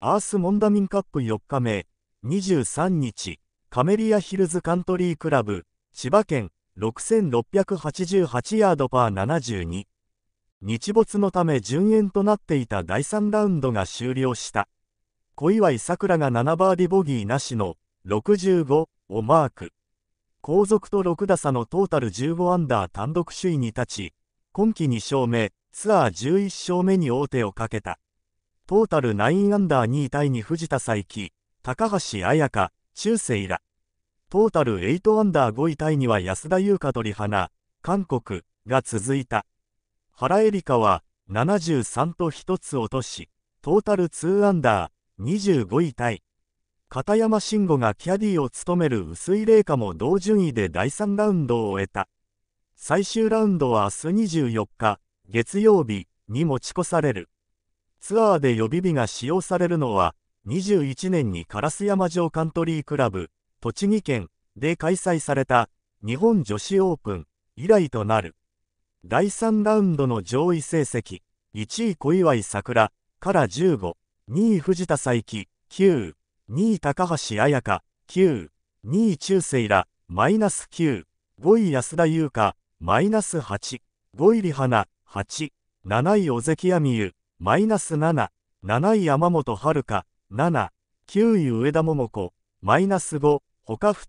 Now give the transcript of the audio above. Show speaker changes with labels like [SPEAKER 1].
[SPEAKER 1] アースモンダミンカップ4日目、23日、カメリアヒルズカントリークラブ、千葉県、6688ヤードパー72。日没のため順延となっていた第3ラウンドが終了した。小祝さくらが7バーディボギーなしの65をマーク。後続と6打差のトータル15アンダー単独首位に立ち、今季2勝目、ツアー11勝目に王手をかけた。トータル9アンダー2位タイに藤田佐伯、高橋彩香、中世ら。トータル8アンダー5位タイには安田優香鳥花、韓国が続いた。原恵梨香は73と1つ落とし、トータル2アンダー25位タイ。片山慎吾がキャディを務める薄井玲香も同順位で第3ラウンドを終えた。最終ラウンドは明日24日、月曜日に持ち越される。ツアーで予備日が使用されるのは、21年に烏山城カントリークラブ、栃木県で開催された日本女子オープン以来となる。第3ラウンドの上位成績、1位小祝さくらから15、2位藤田佐伯、9、2位高橋彩香、9、2位中世ら、マイナス9、5位安田優香、マイナス8、5位リハナ、8、7位尾関亜美優、マイナス7、7位山本遥、7、9位上田桃子、マイナス5、他2人。